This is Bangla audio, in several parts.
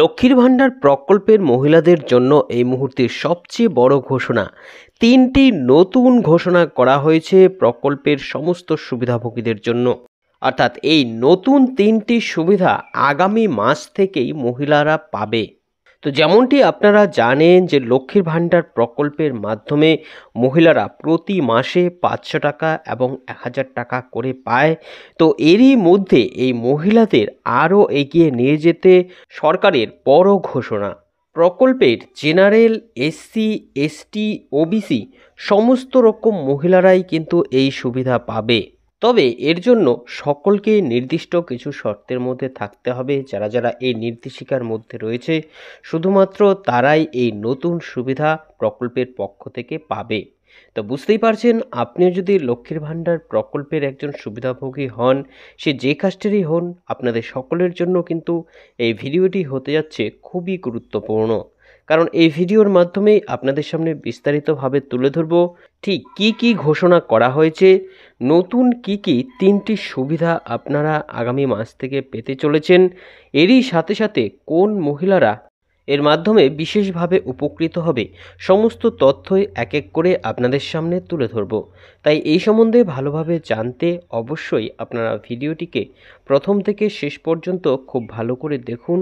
লক্ষ্মীর ভাণ্ডার প্রকল্পের মহিলাদের জন্য এই মুহূর্তে সবচেয়ে বড় ঘোষণা তিনটি নতুন ঘোষণা করা হয়েছে প্রকল্পের সমস্ত সুবিধাভোগীদের জন্য অর্থাৎ এই নতুন তিনটি সুবিধা আগামী মাস থেকেই মহিলারা পাবে তো যেমনটি আপনারা জানেন যে লক্ষ্মীর ভাণ্ডার প্রকল্পের মাধ্যমে মহিলারা প্রতি মাসে পাঁচশো টাকা এবং এক হাজার টাকা করে পায় তো এরই মধ্যে এই মহিলাদের আরও এগিয়ে নিয়ে যেতে সরকারের বড় ঘোষণা প্রকল্পের জেনারেল এসসি এসটি ওবিসি সমস্ত রকম মহিলারাই কিন্তু এই সুবিধা পাবে তবে এর জন্য সকলকে নির্দিষ্ট কিছু শর্তের মধ্যে থাকতে হবে যারা যারা এই নির্দেশিকার মধ্যে রয়েছে শুধুমাত্র তারাই এই নতুন সুবিধা প্রকল্পের পক্ষ থেকে পাবে তো বুঝতেই পারছেন আপনিও যদি লক্ষ্মীর ভাণ্ডার প্রকল্পের একজন সুবিধাভোগী হন সে যে কাজটিরই হন আপনাদের সকলের জন্য কিন্তু এই ভিডিওটি হতে যাচ্ছে খুবই গুরুত্বপূর্ণ কারণ এই ভিডিওর মাধ্যমেই আপনাদের সামনে বিস্তারিতভাবে তুলে ধরব ঠিক কি কি ঘোষণা করা হয়েছে নতুন কি কি তিনটি সুবিধা আপনারা আগামী মাস থেকে পেতে চলেছেন এরই সাথে সাথে কোন মহিলারা এর মাধ্যমে বিশেষভাবে উপকৃত হবে সমস্ত তথ্যই এক এক করে আপনাদের সামনে তুলে ধরব তাই এই সম্বন্ধে ভালোভাবে জানতে অবশ্যই আপনারা ভিডিওটিকে প্রথম থেকে শেষ পর্যন্ত খুব ভালো করে দেখুন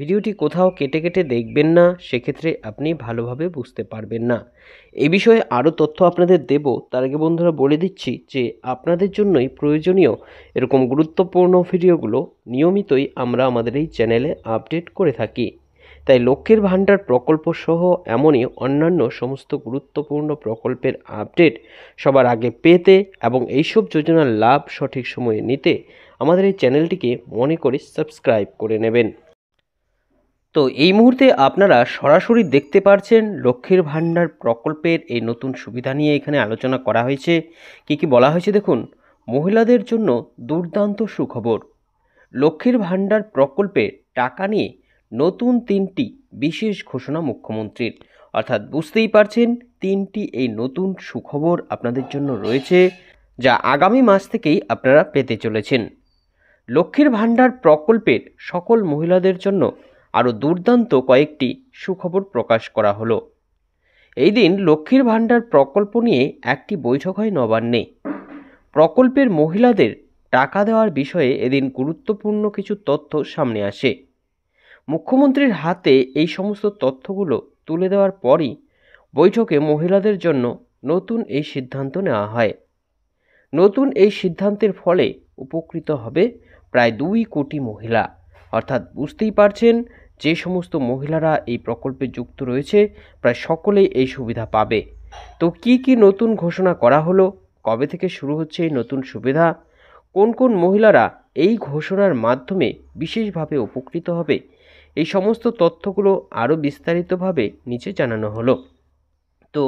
ভিডিওটি কোথাও কেটে কেটে দেখবেন না সেক্ষেত্রে আপনি ভালোভাবে বুঝতে পারবেন না এ বিষয়ে আরও তথ্য আপনাদের দেব তার আগে বন্ধুরা বলে দিচ্ছি যে আপনাদের জন্যই প্রয়োজনীয় এরকম গুরুত্বপূর্ণ ভিডিওগুলো নিয়মিতই আমরা আমাদের এই চ্যানেলে আপডেট করে থাকি তাই লক্ষ্মীর ভাণ্ডার প্রকল্প সহ এমনই অন্যান্য সমস্ত গুরুত্বপূর্ণ প্রকল্পের আপডেট সবার আগে পেতে এবং এইসব যোজনার লাভ সঠিক সময়ে নিতে আমাদের এই চ্যানেলটিকে মনে করে সাবস্ক্রাইব করে নেবেন তো এই মুহূর্তে আপনারা সরাসরি দেখতে পারছেন লক্ষ্মীর ভাণ্ডার প্রকল্পের এই নতুন সুবিধা নিয়ে এখানে আলোচনা করা হয়েছে কি কি বলা হয়েছে দেখুন মহিলাদের জন্য দুর্দান্ত সুখবর লক্ষ্মীর ভাণ্ডার প্রকল্পের টাকা নিয়ে নতুন তিনটি বিশেষ ঘোষণা মুখ্যমন্ত্রীর অর্থাৎ বুঝতেই পারছেন তিনটি এই নতুন সুখবর আপনাদের জন্য রয়েছে যা আগামী মাস থেকেই আপনারা পেতে চলেছেন লক্ষ্মীর ভাণ্ডার প্রকল্পের সকল মহিলাদের জন্য আরও দুর্দান্ত কয়েকটি সুখবর প্রকাশ করা হলো এই দিন লক্ষ্মীর ভাণ্ডার প্রকল্প নিয়ে একটি বৈঠক হয় নবান্নে প্রকল্পের মহিলাদের টাকা দেওয়ার বিষয়ে এদিন গুরুত্বপূর্ণ কিছু তথ্য সামনে আসে মুখ্যমন্ত্রীর হাতে এই সমস্ত তথ্যগুলো তুলে দেওয়ার পরই বৈঠকে মহিলাদের জন্য নতুন এই সিদ্ধান্ত নেওয়া হয় নতুন এই সিদ্ধান্তের ফলে উপকৃত হবে প্রায় দুই কোটি মহিলা অর্থাৎ বুঝতেই পারছেন যে সমস্ত মহিলারা এই প্রকল্পে যুক্ত রয়েছে প্রায় সকলেই এই সুবিধা পাবে তো কি কি নতুন ঘোষণা করা হলো কবে থেকে শুরু হচ্ছে এই নতুন সুবিধা কোন কোন মহিলারা এই ঘোষণার মাধ্যমে বিশেষভাবে উপকৃত হবে এই সমস্ত তথ্যগুলো আরও বিস্তারিতভাবে নিচে জানানো হলো তো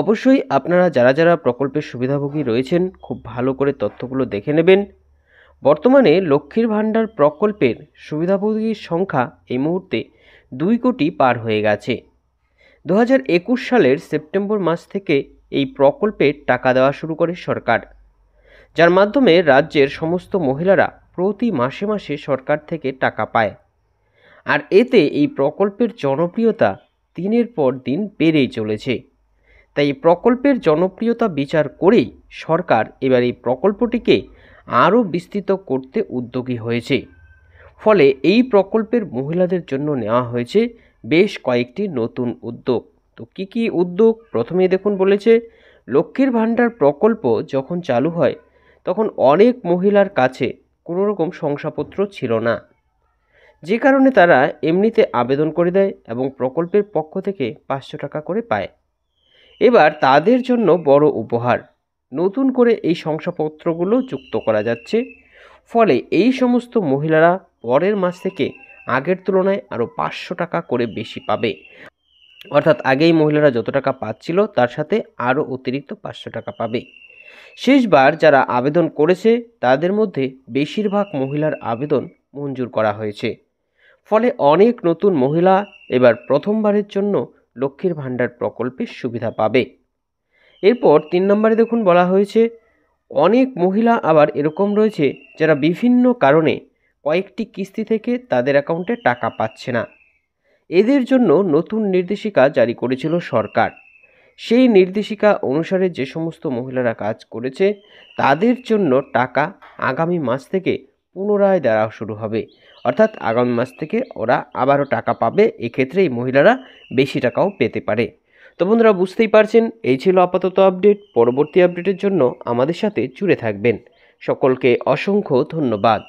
অবশ্যই আপনারা যারা যারা প্রকল্পের সুবিধাভোগী রয়েছেন খুব ভালো করে তথ্যগুলো দেখে নেবেন বর্তমানে লক্ষ্মীর ভাণ্ডার প্রকল্পের সুবিধাভোগীর সংখ্যা এই মুহূর্তে দুই কোটি পার হয়ে গেছে দু সালের সেপ্টেম্বর মাস থেকে এই প্রকল্পে টাকা দেওয়া শুরু করে সরকার যার মাধ্যমে রাজ্যের সমস্ত মহিলারা প্রতি মাসে মাসে সরকার থেকে টাকা পায় আর এতে এই প্রকল্পের জনপ্রিয়তা দিনের পর দিন বেড়েই চলেছে তাই প্রকল্পের জনপ্রিয়তা বিচার করেই সরকার এবার এই প্রকল্পটিকে আরও বিস্তৃত করতে উদ্যোগী হয়েছে ফলে এই প্রকল্পের মহিলাদের জন্য নেওয়া হয়েছে বেশ কয়েকটি নতুন উদ্যোগ তো কী কী উদ্যোগ প্রথমে দেখুন বলেছে লক্ষ্মীর ভাণ্ডার প্রকল্প যখন চালু হয় তখন অনেক মহিলার কাছে কোনো রকম শংসাপত্র ছিল না যে কারণে তারা এমনিতে আবেদন করে দেয় এবং প্রকল্পের পক্ষ থেকে পাঁচশো টাকা করে পায় এবার তাদের জন্য বড় উপহার নতুন করে এই শংসাপত্রগুলো যুক্ত করা যাচ্ছে ফলে এই সমস্ত মহিলারা পরের মাস থেকে আগের তুলনায় আরও পাঁচশো টাকা করে বেশি পাবে অর্থাৎ আগেই মহিলারা যত টাকা পাচ্ছিল তার সাথে আরও অতিরিক্ত পাঁচশো টাকা পাবে শেষবার যারা আবেদন করেছে তাদের মধ্যে বেশিরভাগ মহিলার আবেদন মঞ্জুর করা হয়েছে ফলে অনেক নতুন মহিলা এবার প্রথমবারের জন্য লক্ষ্মীর ভাণ্ডার প্রকল্পের সুবিধা পাবে এরপর তিন নম্বরে দেখুন বলা হয়েছে অনেক মহিলা আবার এরকম রয়েছে যারা বিভিন্ন কারণে কয়েকটি কিস্তি থেকে তাদের অ্যাকাউন্টে টাকা পাচ্ছে না এদের জন্য নতুন নির্দেশিকা জারি করেছিল সরকার সেই নির্দেশিকা অনুসারে যে সমস্ত মহিলারা কাজ করেছে তাদের জন্য টাকা আগামী মাস থেকে পুনরায় দেওয়া শুরু হবে অর্থাৎ আগামী মাস থেকে ওরা আবারও টাকা পাবে এক্ষেত্রে এই মহিলারা বেশি টাকাও পেতে পারে তো বন্ধুরা বুঝতেই পারছেন এই ছিল আপাতত আপডেট পরবর্তী আপডেটের জন্য আমাদের সাথে জুড়ে থাকবেন সকলকে অসংখ্য ধন্যবাদ